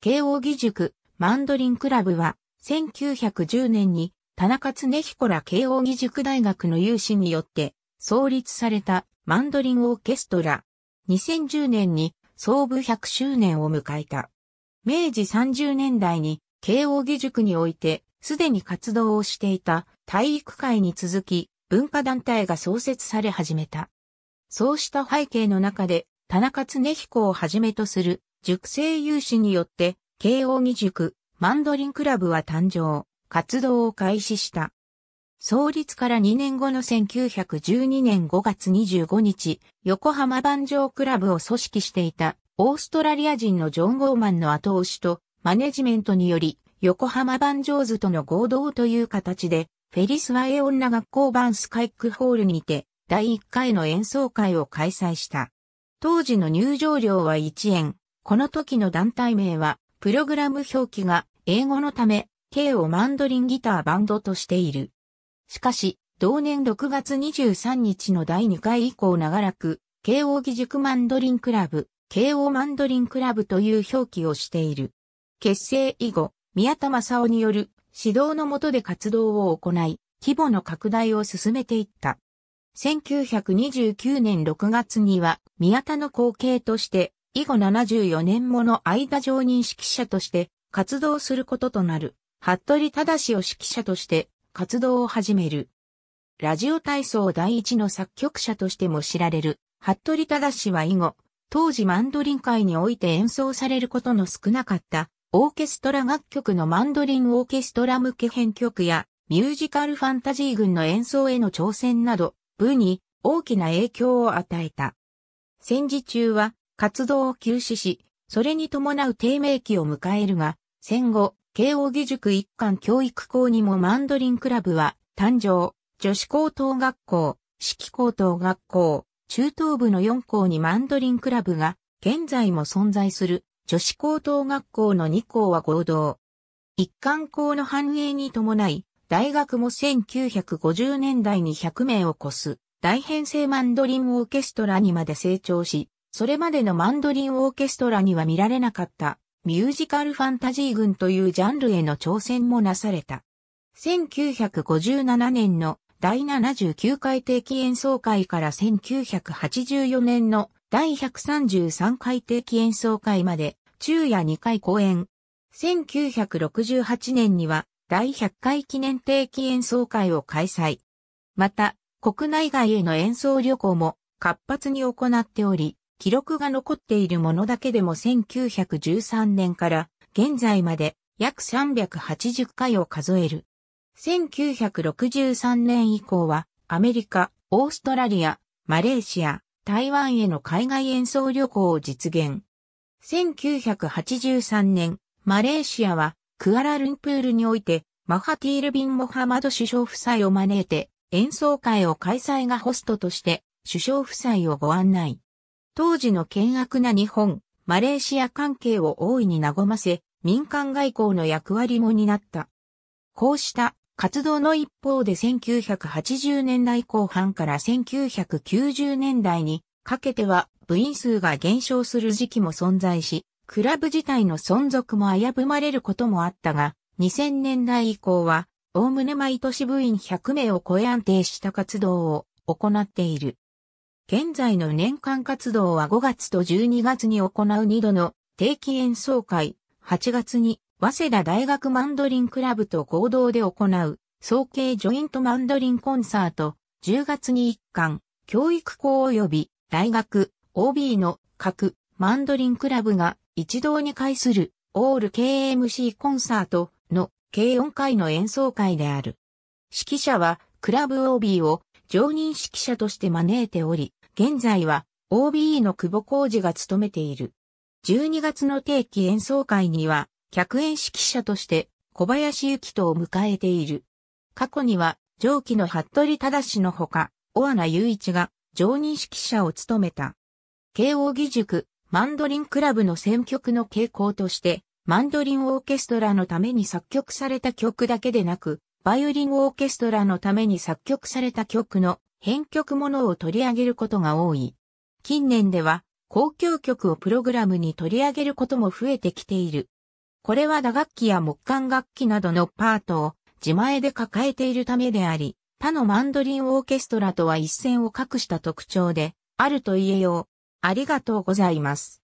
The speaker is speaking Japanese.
慶応義塾、マンドリンクラブは、1910年に、田中恒彦ら慶応義塾大学の有志によって、創立されたマンドリンオーケストラ。2010年に創部100周年を迎えた。明治30年代に慶応義塾においてすでに活動をしていた体育会に続き文化団体が創設され始めた。そうした背景の中で田中恒彦をはじめとする塾生有志によって、慶応義塾、マンドリンクラブは誕生、活動を開始した。創立から2年後の1912年5月25日、横浜万丈クラブを組織していたオーストラリア人のジョン・ゴーマンの後押しとマネジメントにより、横浜万丈図との合同という形で、フェリスワエ女学校版スカイックホールにて、第1回の演奏会を開催した。当時の入場料は1円、この時の団体名は、プログラム表記が英語のため、K をマンドリンギターバンドとしている。しかし、同年6月23日の第2回以降長らく、慶応義塾マンドリンクラブ、慶応マンドリンクラブという表記をしている。結成以後、宮田正夫による指導の下で活動を行い、規模の拡大を進めていった。1929年6月には、宮田の後継として、以後74年もの間常任指揮者として活動することとなる、服部忠を指揮者として活動を始める。ラジオ体操第一の作曲者としても知られる、服部忠は以後、当時マンドリン界において演奏されることの少なかった、オーケストラ楽曲のマンドリンオーケストラ向け編曲や、ミュージカルファンタジー群の演奏への挑戦など、部に大きな影響を与えた。戦時中は活動を休止し、それに伴う低迷期を迎えるが、戦後、慶応義塾一貫教育校にもマンドリンクラブは誕生、女子高等学校、四季高等学校、中等部の4校にマンドリンクラブが、現在も存在する女子高等学校の2校は合同。一貫校の繁栄に伴い、大学も1950年代に100名を超す大編成マンドリンオーケストラにまで成長し、それまでのマンドリンオーケストラには見られなかったミュージカルファンタジー群というジャンルへの挑戦もなされた。1957年の第79回定期演奏会から1984年の第133回定期演奏会まで昼夜2回公演。1968年には第100回記念定期演奏会を開催。また、国内外への演奏旅行も活発に行っており、記録が残っているものだけでも1913年から現在まで約380回を数える。1963年以降はアメリカ、オーストラリア、マレーシア、台湾への海外演奏旅行を実現。1983年、マレーシアはクアラルンプールにおいてマハティール・ビン・モハマド首相夫妻を招いて演奏会を開催がホストとして首相夫妻をご案内。当時の険悪な日本、マレーシア関係を大いに和ませ、民間外交の役割も担った。こうした活動の一方で1980年代後半から1990年代にかけては部員数が減少する時期も存在し、クラブ自体の存続も危ぶまれることもあったが、2000年代以降は、おおむね毎年部員100名を超え安定した活動を行っている。現在の年間活動は5月と12月に行う2度の定期演奏会、8月に早稲田大学マンドリンクラブと合同で行う、総計ジョイントマンドリンコンサート、10月に一巻、教育校及び大学、OB の各マンドリンクラブが一堂に会するオール KMC コンサートの計4回の演奏会である。指揮者はクラブ OB を常任指揮者として招いており、現在は OBE の久保浩二が務めている。12月の定期演奏会には、客演指揮者として小林幸人を迎えている。過去には、上記の服部忠のほか、小穴雄一が常任指揮者を務めた。慶応義塾、マンドリンクラブの選曲の傾向として、マンドリンオーケストラのために作曲された曲だけでなく、バイオリンオーケストラのために作曲された曲の編曲ものを取り上げることが多い。近年では、公共曲をプログラムに取り上げることも増えてきている。これは打楽器や木管楽器などのパートを自前で抱えているためであり、他のマンドリンオーケストラとは一線を画した特徴で、あると言えよう。ありがとうございます。